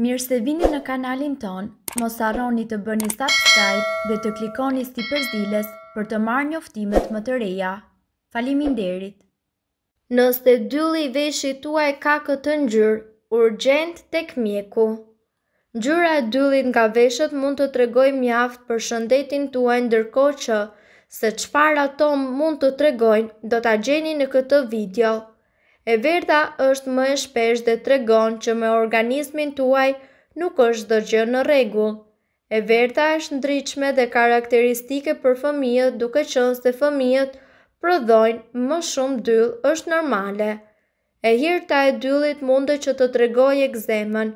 Mirë se vini në kanalin ton, mos arroni të bëni subscribe dhe të klikoni sti përzilës për të marrë një më të reja. Falimin derit! Nësë dhe dylli veshë i tuaj ka këtë njërë, urgent të këmjeku. Njërë e dylli nga veshët mund të tregoj mjaft për shëndetin tuaj ndërko që, se qëpar ato mund të tregojnë, do të gjeni në këtë video. E verta është më e shpesh dhe të regon që me organismin tuaj nuk është dërgjë në regull. E verta është ndryqme dhe karakteristike për fëmijët duke qënë se fëmijët prodhojnë më shumë dyll është normale. E hirta e dyllit mundë që të tregoj egzemen.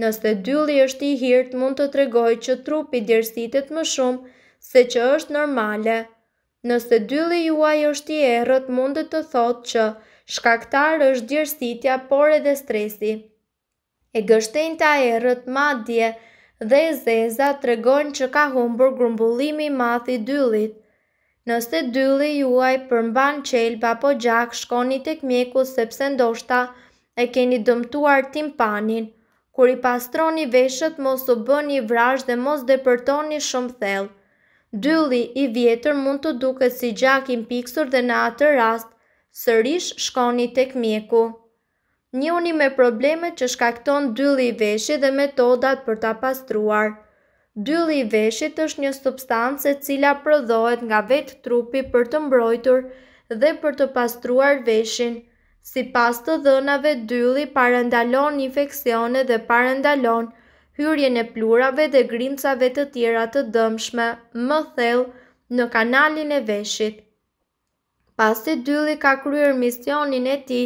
Nëse dylli është i hirt mund të tregoj që trupi djersitet më shumë se që është normale. Nëse dylli juaj është i errët mund të thotë që shkaktar është gjërstitja, por edhe stresi. E gështenta të rët madje dhe e zeza të regojnë që ka humbur grumbullimi mathi dyllit. Nëse dylli juaj përmban qelba apo gjak, shkoni tek mjeku sepse ndoshta e keni dëmtuar timpanin. Kur i pastroni veshët, mos u bëni vrazh dhe mos depërtoni shumë thellë. Dylli i vjetër mund të duket si gjak i mpiksur dhe në atë rast sërish shkoni tek mjeku. Njoni me problemet që shkakton dylli i veshit dhe metodat për ta pastruar. Dylli i veshit është një substancë e cila prodhohet nga vetë trupi për të mbrojtur dhe për të pastruar veshin. Si pas të dhënave, dylli parandalon infekcione dhe parandalon hyrjen e plurave dhe grimcave të tjera të dëmshme më thellë në kanalin e veshit pasi dylli ka kryer misionin e ti,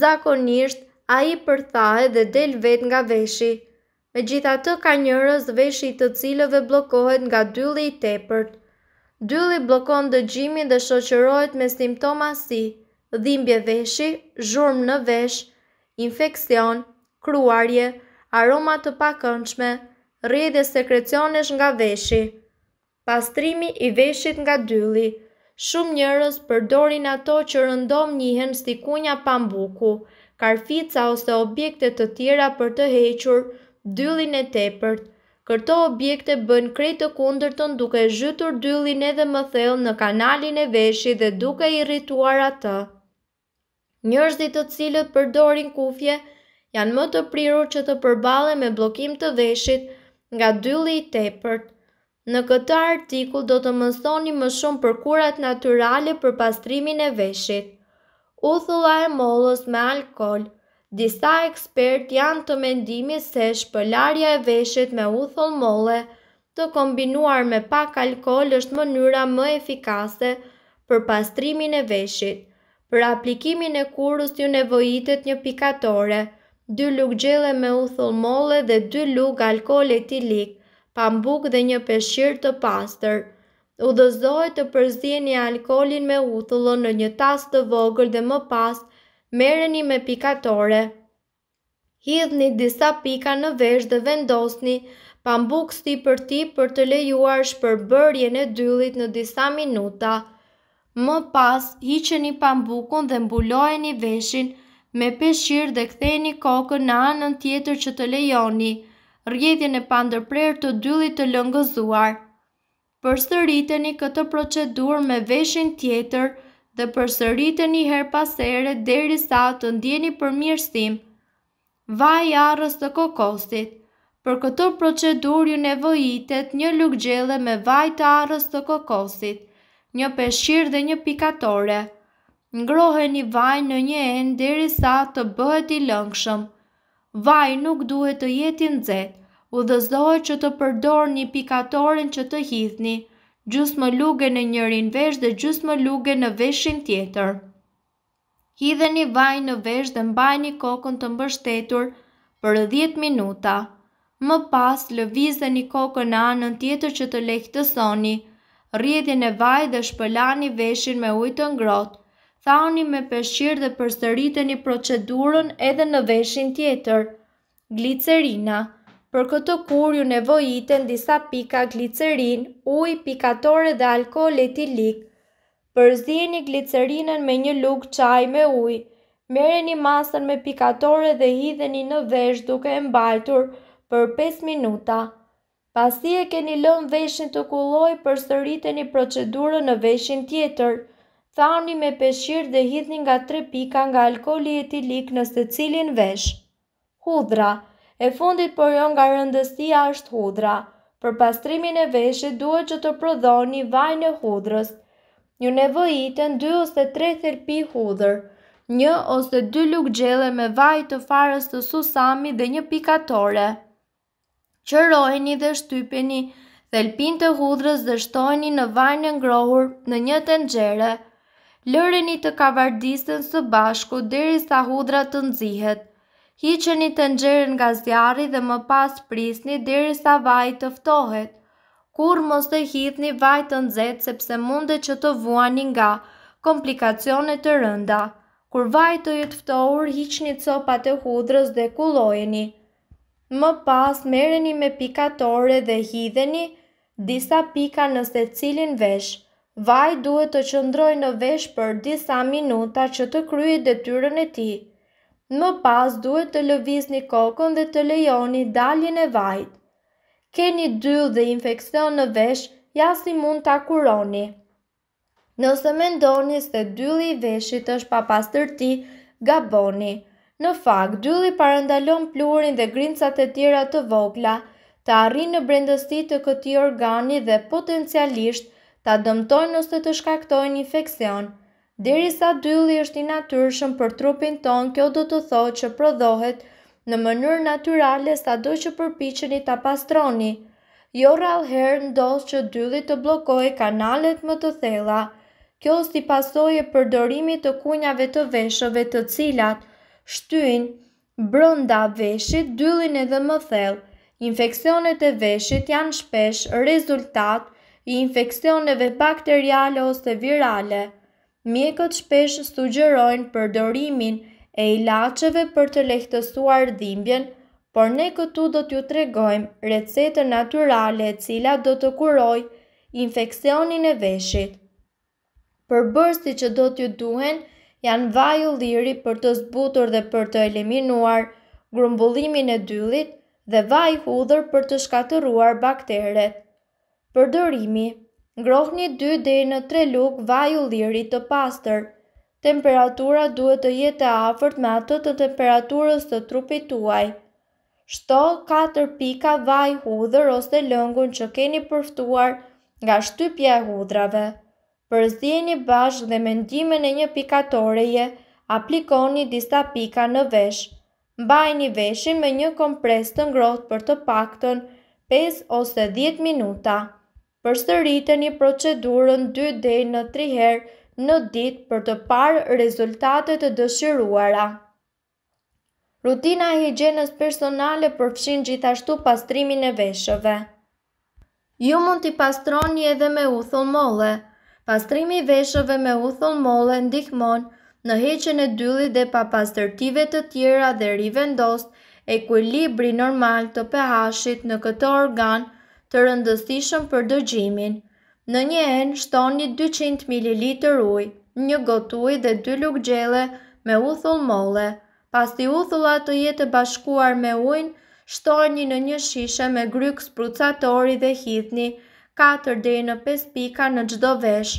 zakonisht a i përthahe dhe del vet nga veshi. Me gjitha të ka njërës veshi të cilëve blokohet nga dylli i tepërt. Dylli blokon dëgjimin dhe shoqërohet me simptoma si dhimbje veshi, zhurm në vesh, infekcion, kruarje, aroma të pakëndshme, rrjedhje sekrecionesh nga veshi. Pastrimi i veshit nga dylli Shumë njërës përdorin ato që rëndom njihen stikunja pambuku, karfica ose objekte të tjera për të hequr, dyllin e tepërt. Këto objekte bën krejtë të kundërtën duke zhytur dyllin edhe më thellë në kanalin e veshi dhe duke irrituar atë. Njërzit të cilët përdorin kufje janë më të prirur që të përbale me blokim të veshit nga dylli i tepërt. Në këtë artikull do të mësoni më shumë për kurat naturale për pastrimin e veshit. Uthulla e mollës me alkol. Disa ekspert janë të mendimi se shpëlarja e veshit me uthull molle të kombinuar me pak alkol është mënyra më efikase për pastrimin e veshit. Për aplikimin e kurës ju nevojitet një pikatore, dy lukë gjele me uthull molle dhe dy lukë alkol etilikë pambuk dhe një peshqir të pastër. U dozoi të përzieni alkolin me uthullon në një tas të vogël dhe më pas merreni me pikatore. Hidhni disa pika në vesh dhe vendosni pambuk sti për ti për të lejuar shpërbërjen e dyllit në disa minuta. Më pas, hiqeni pambukun dhe mbulojeni veshin me peshqir dhe ktheni kokën në anën tjetër që të lejoni rjedhjen e pandërprerë të dyllit të lëngëzuar. Përsëriteni këtë procedur me veshin tjetër dhe përsëriteni her pasere deri sa të ndjeni për mirësim. Vaj arës të kokosit Për këtë procedur ju nevojitet një luk gjele me vaj të arës të kokosit, një peshir dhe një pikatore. Ngroheni vaj në një enë deri sa të bëhet i lëngshëm. Vaj nuk duhet të jetin zetë, u dëzdoj që të përdor një pikatorin që të hithni, gjusë më luge në njërin vesh dhe gjusë më luge në veshin tjetër. Hidhe një vaj në vesh dhe mbaj një kokën të mbështetur për 10 minuta. Më pas, lëviz dhe një kokën në anën tjetër që të lehtësoni, rrjedhjen e vaj dhe shpëlani veshin me ujtë të ngrotë, thani me peshqir dhe një procedurën edhe në veshin tjetër. Glicerina Për këtë kur ju nevojiten disa pika glicerin, uj, pikatore dhe alkohol etilik. Përzdjeni glicerinën me një lukë qaj me uj. Mere një masën me pikatore dhe hidheni në vesh duke e mbajtur për 5 minuta. Pasi e keni lëmë veshin të kulloj, përsëriteni procedurë në veshin tjetër. Thani me peshir dhe hidhni nga 3 pika nga alkoli etilik në së cilin vesh. Hudhra E fundit për jo nga rëndësia është hudra. Për pastrimin e veshit duhet që të prodhoni një vaj në hudrës. Një nevojitën 2 ose 3 therpi hudrë. Një ose 2 lukë gjele me vaj të farës të susami dhe një pikatore. Qërojni dhe shtypeni. Thelpin të hudrës dhe shtojni në vajnë ngrohur në një të lëreni të kavardisën së bashku dheri sa hudra të nzihet. Hiqeni të nxerën nga zjarri dhe më pas prisni diri sa vaj të ftohet. Kur mos të hitni vaj të nxet sepse mundet që të vuani nga komplikacione të rënda. Kur vaj të jetë ftohur, hiqni copat e hudhrës dhe kullojeni. Më pas merreni me pikatore dhe hidheni disa pika në secilin vesh. Vaj duhet të qëndrojë në vesh për disa minuta që të kryejë detyrën e tij. Më pas duhet të lëvizni kokën dhe të lejoni daljen e vajt. Keni dyll dhe infekcion në vesh, ja mund të akuroni. Nëse mendoni se dylli i veshit është pa gaboni. Në fakt, dylli parandalon plurin dhe grincat e tjera të vogla, të arrin në brendësti të këti organi dhe potencialisht të adëmtojnë nëse të shkaktojnë infekcionë. Deri sa dylli është i natyrshëm për trupin ton, kjo do të thotë që prodhohet në mënyrë naturale sa do që përpichëni ta pastroni. Jo rral herë ndosë që dylli të blokoj kanalet më të thela. Kjo s'i pasojë pasoj e përdorimi të kunjave të veshëve të cilat, shtyn, brënda veshit, dyllin edhe më thellë. Infekcionet e veshit janë shpesh rezultat i infekcioneve bakteriale ose virale mjekët shpesh sugjerojnë përdorimin e ilaqeve për të lehtësuar dhimbjen, por ne këtu do t'ju tregojmë recetën naturale e cila do të kuroj infekcionin e veshit. Për bërsti që do t'ju duhen, janë vaju liri për të zbutur dhe për të eliminuar grumbullimin e dyllit dhe vaj hudhër për të shkateruar bakteret. Përdorimi Ngrohni 2 deri në 3 lugë vaj ulliri të pastër. Temperatura duhet të jetë afert afërt me atë të temperaturës të trupit tuaj. Shto 4 pika vaj hudhër ose lëngun që keni përftuar nga shtypja e hudrave. zdjeni bashkë dhe mendimin e një pikatoreje, aplikoni disa pika në vesh. Mbajni veshin me një kompres të ngrohtë për të paktën 5 ose 10 minuta për sërritë një procedurën 2 dhe në 3 herë në ditë për të parë rezultatet të dëshiruara. Rutina e higjenës personale përfshin gjithashtu pastrimin e veshëve. Ju mund t'i pastroni edhe me uthull molle. Pastrimi veshëve me uthull molle ndihmon në heqen e dyllit dhe pa pastërtive të tjera dhe rivendost e normal të ph në këtë organë të rëndësishëm për dëgjimin. Në një enë shtoni 200 ml ujë, një got ujë dhe 2 lugë gjele me uthull molle. Pas të uthullat të jetë bashkuar me ujnë, shtoni në një shishe me gryk sprucatori dhe hitni, 4 dhe në 5 pika në gjdo vesh.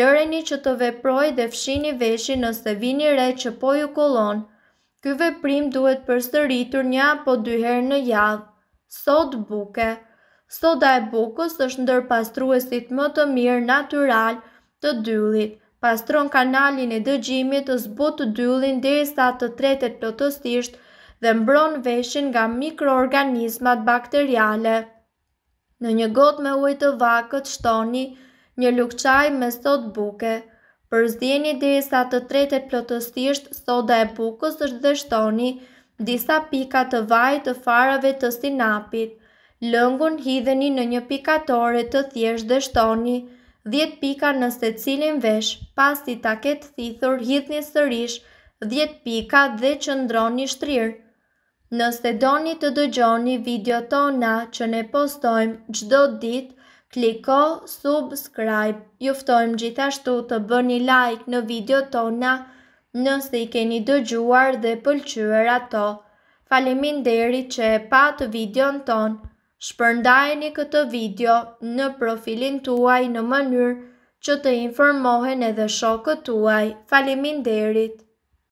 Lëreni që të veproj dhe fshini veshin nëse vini re që po ju kolon. Ky veprim duhet sëritur një apo dyher në jadë. Sot buke. Soda e bukës është ndër pastruesit më të mirë natural të dyllit. Pastron kanalin e dëgjimit të zbut të dyllin dhe sa të tretet plotësisht dhe mbron veshin nga mikroorganismat bakteriale. Në një gotë me ujtë të vakët shtoni një lukçaj me sot buke. Për zdjeni dhe sa të tretet plotësisht soda e bukës është dhe shtoni disa pika të vaj të farave të sinapit – lëngun hidheni në një pikatore të thjesht dhe shtoni 10 pika në se cilin vesh, pas ti ta ketë thithur hidhni sërish 10 pika dhe qëndroni shtrirë. Nëse doni të dëgjoni video tona që ne postojmë gjdo dit, kliko subscribe. Juftojmë gjithashtu të bëni like në video tona nëse i keni dëgjuar dhe pëlqyër ato. Falimin deri që e patë video në tonë shpërndajeni këtë video në profilin tuaj në mënyrë që të informohen edhe shokët tuaj. Falimin derit!